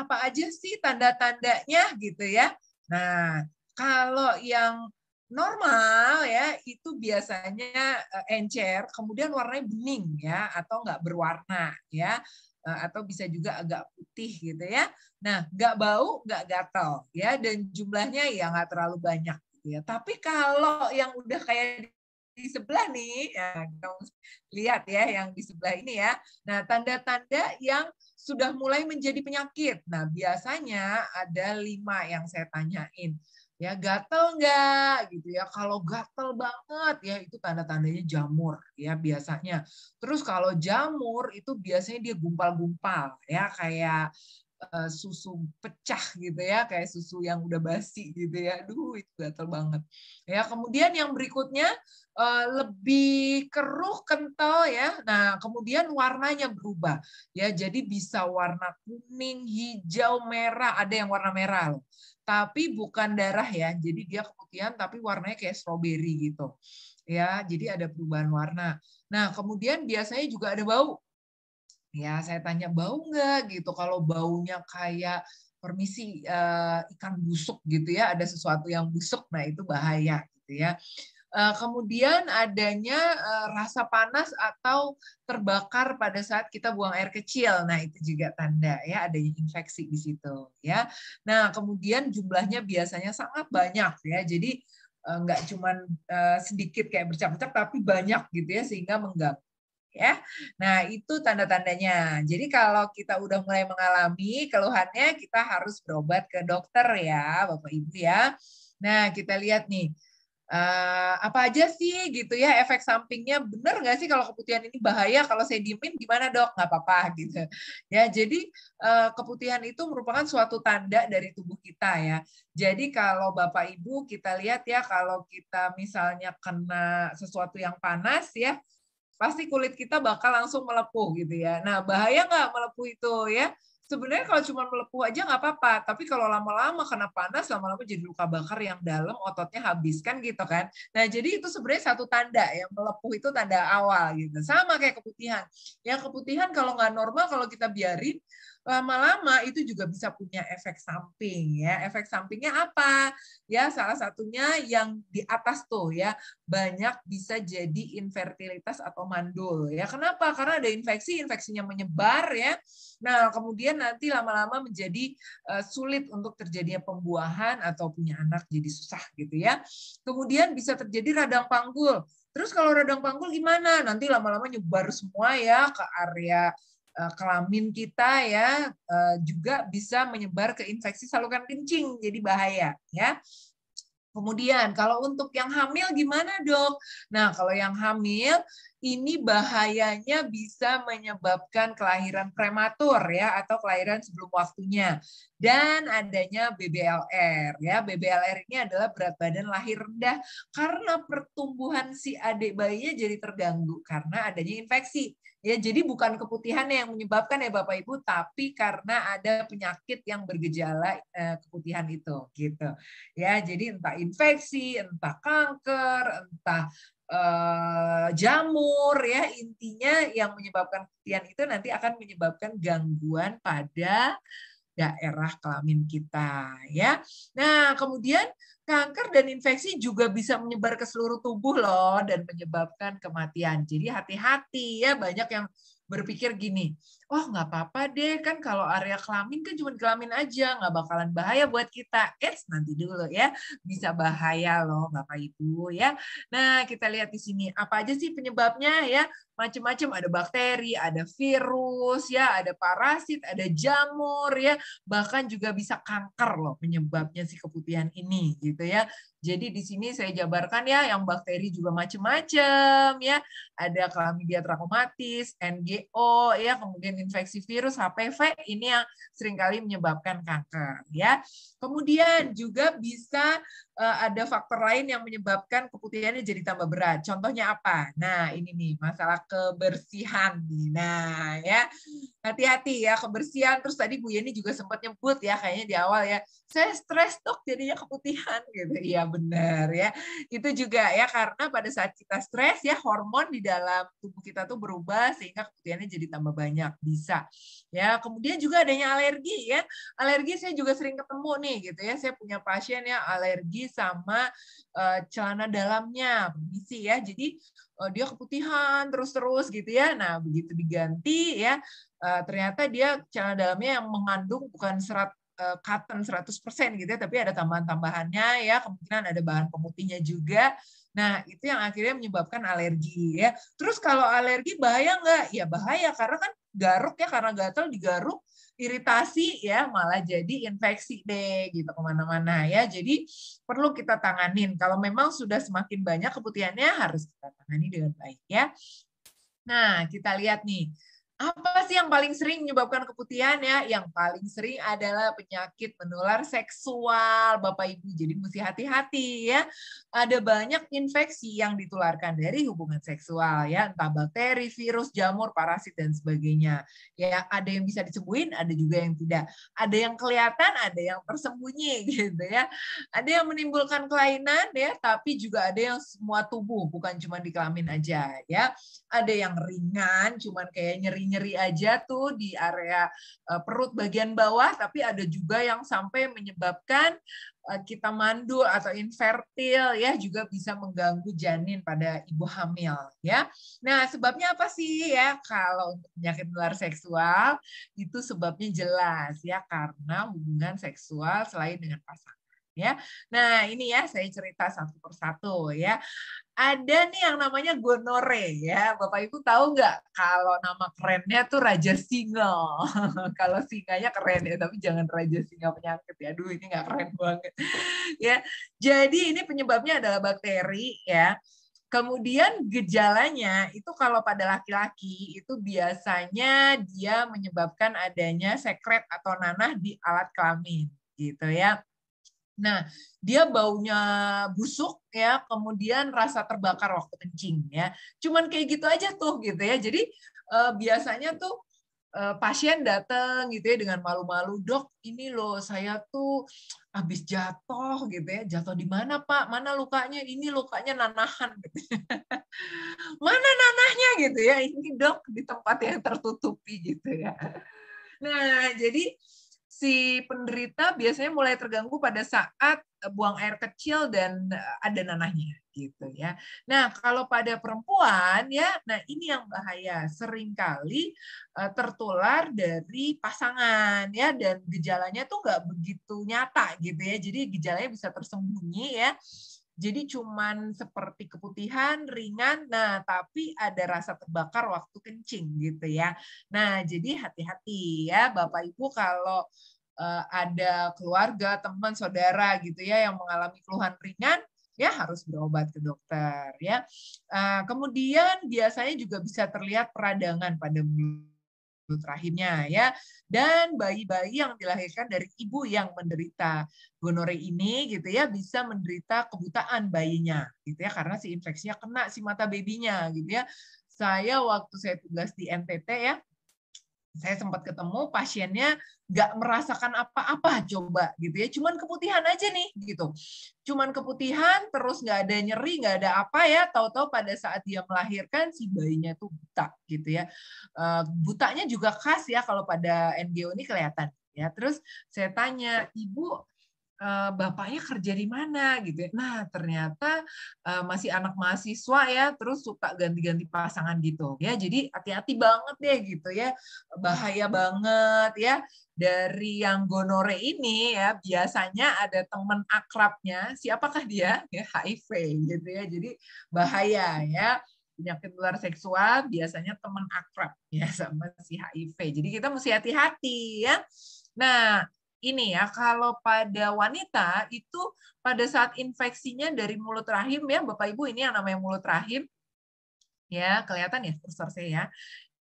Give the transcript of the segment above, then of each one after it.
apa aja sih tanda-tandanya gitu ya. Nah, kalau yang normal ya itu biasanya eh, encer kemudian warnanya bening ya atau nggak berwarna ya eh, atau bisa juga agak putih gitu ya. Nah, nggak bau, nggak gatal ya dan jumlahnya ya nggak terlalu banyak gitu ya. Tapi kalau yang udah kayak di sebelah nih, ya, kita lihat ya yang di sebelah ini ya. Nah, tanda-tanda yang sudah mulai menjadi penyakit. Nah, biasanya ada lima yang saya tanyain. Ya, gatel nggak gitu ya. Kalau gatel banget ya itu tanda-tandanya jamur ya biasanya. Terus kalau jamur itu biasanya dia gumpal-gumpal ya kayak Eh, susu pecah gitu ya, kayak susu yang udah basi gitu ya. Aduh, itu gatel banget. Ya, kemudian yang berikutnya uh, lebih keruh kental ya. Nah, kemudian warnanya berubah. Ya, jadi bisa warna kuning, hijau, merah, ada yang warna merah loh. Tapi bukan darah ya. Jadi dia keputihan tapi warnanya kayak stroberi gitu. Ya, jadi ada perubahan warna. Nah, kemudian biasanya juga ada bau ya saya tanya bau nggak gitu kalau baunya kayak permisi uh, ikan busuk gitu ya ada sesuatu yang busuk nah itu bahaya gitu ya eh, kemudian adanya eh, rasa panas atau terbakar pada saat kita buang air kecil nah itu juga tanda ya adanya infeksi di situ ya nah kemudian jumlahnya biasanya sangat banyak ya jadi nggak cuman sedikit kayak bercak-bercak tapi banyak gitu ya sehingga mengganggu ya. Nah, itu tanda-tandanya. Jadi kalau kita udah mulai mengalami keluhannya, kita harus berobat ke dokter ya, Bapak Ibu ya. Nah, kita lihat nih Uh, apa aja sih gitu ya efek sampingnya bener nggak sih kalau keputihan ini bahaya kalau saya diemin gimana dok nggak apa-apa gitu ya jadi uh, keputihan itu merupakan suatu tanda dari tubuh kita ya jadi kalau bapak ibu kita lihat ya kalau kita misalnya kena sesuatu yang panas ya pasti kulit kita bakal langsung melepuh gitu ya. Nah, bahaya nggak melepuh itu ya? Sebenarnya kalau cuma melepuh aja nggak apa-apa, tapi kalau lama-lama kena panas, lama-lama jadi luka bakar yang dalam, ototnya habiskan gitu kan. Nah jadi itu sebenarnya satu tanda ya, melepuh itu tanda awal gitu. Sama kayak keputihan. Ya keputihan kalau nggak normal, kalau kita biarin, lama-lama itu juga bisa punya efek samping ya. Efek sampingnya apa? Ya salah satunya yang di atas tuh ya banyak bisa jadi infertilitas atau mandul ya. Kenapa? Karena ada infeksi, infeksinya menyebar ya. Nah, kemudian nanti lama-lama menjadi uh, sulit untuk terjadinya pembuahan atau punya anak jadi susah gitu ya. Kemudian bisa terjadi radang panggul. Terus kalau radang panggul gimana? Nanti lama-lama nyebar semua ya ke area Eh, kelamin kita ya eh, juga bisa menyebar ke infeksi saluran kencing jadi bahaya ya Kemudian kalau untuk yang hamil gimana dok? Nah kalau yang hamil ini bahayanya bisa menyebabkan kelahiran prematur ya atau kelahiran sebelum waktunya dan adanya BBLR ya BBLR ini adalah berat badan lahir rendah karena pertumbuhan si adik bayinya jadi terganggu karena adanya infeksi. Ya, jadi bukan keputihan yang menyebabkan ya Bapak Ibu, tapi karena ada penyakit yang bergejala eh, keputihan itu gitu. Ya, jadi entah infeksi, entah kanker, entah eh, jamur ya, intinya yang menyebabkan keputihan itu nanti akan menyebabkan gangguan pada daerah kelamin kita ya. Nah, kemudian kanker dan infeksi juga bisa menyebar ke seluruh tubuh loh dan menyebabkan kematian. Jadi hati-hati ya banyak yang berpikir gini, oh nggak apa-apa deh kan kalau area kelamin kan cuma kelamin aja nggak bakalan bahaya buat kita. Eits nanti dulu ya bisa bahaya loh bapak ibu ya. Nah kita lihat di sini apa aja sih penyebabnya ya macam-macam ada bakteri, ada virus ya, ada parasit, ada jamur ya bahkan juga bisa kanker loh penyebabnya si keputihan ini gitu gitu ya. Jadi di sini saya jabarkan ya yang bakteri juga macam-macam ya. Ada chlamydia trachomatis, NGO ya, kemudian infeksi virus HPV ini yang seringkali menyebabkan kanker ya. Kemudian juga bisa eh, ada faktor lain yang menyebabkan keputihannya jadi tambah berat. Contohnya apa? Nah, ini nih masalah kebersihan Nah, ya hati-hati ya kebersihan terus tadi Bu Yeni juga sempat nyebut ya kayaknya di awal ya saya stres dok jadinya keputihan gitu ya benar ya itu juga ya karena pada saat kita stres ya hormon di dalam tubuh kita tuh berubah sehingga keputihannya jadi tambah banyak bisa ya kemudian juga adanya alergi ya alergi saya juga sering ketemu nih gitu ya saya punya pasien ya alergi sama uh, celana dalamnya permisi ya jadi Eh, dia keputihan terus-terus gitu ya. Nah, begitu diganti ya, eh, ternyata dia celana dalamnya yang mengandung bukan serat eh, cotton 100% gitu ya, tapi ada tambahan-tambahannya ya, kemungkinan ada bahan pemutihnya juga. Nah, itu yang akhirnya menyebabkan alergi ya. Terus kalau alergi bahaya nggak? Ya bahaya, karena kan garuk ya karena gatal digaruk iritasi ya malah jadi infeksi deh gitu kemana-mana ya jadi perlu kita tanganin kalau memang sudah semakin banyak keputihannya harus kita tangani dengan baik ya nah kita lihat nih apa sih yang paling sering menyebabkan keputihan ya? Yang paling sering adalah penyakit menular seksual, Bapak Ibu. Jadi mesti hati-hati ya. Ada banyak infeksi yang ditularkan dari hubungan seksual ya, entah bakteri, virus, jamur, parasit dan sebagainya. Ya, ada yang bisa disembuhin, ada juga yang tidak. Ada yang kelihatan, ada yang tersembunyi gitu ya. Ada yang menimbulkan kelainan ya, tapi juga ada yang semua tubuh, bukan cuma di kelamin aja ya. Ada yang ringan, cuman kayak nyeri nyeri aja tuh di area eh, perut bagian bawah, tapi ada juga yang sampai menyebabkan eh, kita mandu atau infertil ya juga bisa mengganggu janin pada ibu hamil ya. Nah, sebabnya apa sih ya kalau untuk penyakit menular seksual itu sebabnya jelas ya karena hubungan seksual selain dengan pasangan ya. Nah, ini ya saya cerita satu persatu ya. Ada nih yang namanya gonore ya. Bapak Ibu tahu nggak kalau nama kerennya tuh Raja Singa. kalau singanya keren ya, tapi jangan Raja Singa penyakit ya. Aduh, ini nggak keren banget. ya. Jadi ini penyebabnya adalah bakteri ya. Kemudian gejalanya itu kalau pada laki-laki itu biasanya dia menyebabkan adanya sekret atau nanah di alat kelamin gitu ya Nah, dia baunya busuk ya, kemudian rasa terbakar waktu kencing ya. Cuman kayak gitu aja tuh gitu ya. Jadi eh, biasanya tuh eh, pasien datang gitu ya dengan malu-malu, "Dok, ini loh saya tuh habis jatuh gitu ya. Jatuh di mana, Pak? Mana lukanya? Ini lukanya nanahan." Gitu. Ya. mana nanahnya gitu ya. Ini, Dok, di tempat yang tertutupi gitu ya. Nah, jadi si penderita biasanya mulai terganggu pada saat e, buang air kecil dan e, ada nanahnya gitu ya. Nah, kalau pada perempuan ya, nah ini yang bahaya, seringkali e, tertular dari pasangan ya dan gejalanya tuh nggak begitu nyata gitu ya. Jadi gejalanya bisa tersembunyi ya. Jadi cuman seperti keputihan ringan, nah tapi ada rasa terbakar waktu kencing gitu ya. Nah jadi hati-hati ya Bapak Ibu kalau uh, ada keluarga, teman, saudara gitu ya yang mengalami keluhan ringan, ya harus berobat ke dokter ya. Eh, kemudian biasanya juga bisa terlihat peradangan pada mulut mulut rahimnya ya dan bayi-bayi yang dilahirkan dari ibu yang menderita gonore ini gitu ya bisa menderita kebutaan bayinya gitu ya karena si infeksinya kena si mata babynya gitu ya saya waktu saya tugas di NTT ya saya sempat ketemu pasiennya nggak merasakan apa-apa coba gitu ya cuman keputihan aja nih gitu cuman keputihan terus nggak ada nyeri nggak ada apa ya tahu-tahu pada saat dia melahirkan si bayinya tuh buta gitu ya eh, butanya juga khas ya kalau pada NGO ini kelihatan ya terus saya tanya ibu Eh, bapaknya kerja di mana gitu. Ya. Nah ternyata eh, masih anak mahasiswa ya, terus suka ganti-ganti pasangan gitu ya. Jadi hati-hati banget deh gitu ya, bahaya banget ya. Dari yang gonore ini ya biasanya ada teman akrabnya, siapakah dia? Ya HIV gitu ya. Jadi bahaya ya penyakit luar seksual biasanya teman akrab ya sama si HIV. Jadi kita mesti hati-hati ya. Nah, ini ya, kalau pada wanita itu pada saat infeksinya dari mulut rahim ya, Bapak Ibu ini yang namanya mulut rahim, ya kelihatan ya kursor saya ya.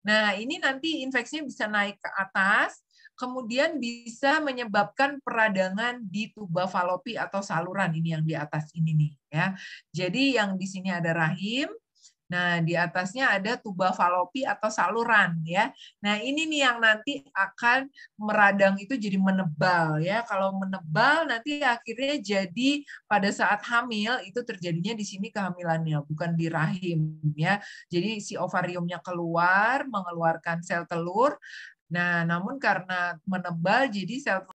Nah ini nanti infeksinya bisa naik ke atas, kemudian bisa menyebabkan peradangan di tuba falopi atau saluran ini yang di atas ini nih ya. Jadi yang di sini ada rahim, Nah, di atasnya ada tuba falopi atau saluran ya. Nah, ini nih yang nanti akan meradang itu jadi menebal ya. Kalau menebal nanti akhirnya jadi pada saat hamil itu terjadinya di sini kehamilannya, bukan di rahim ya. Jadi si ovariumnya keluar mengeluarkan sel telur. Nah, namun karena menebal jadi sel telur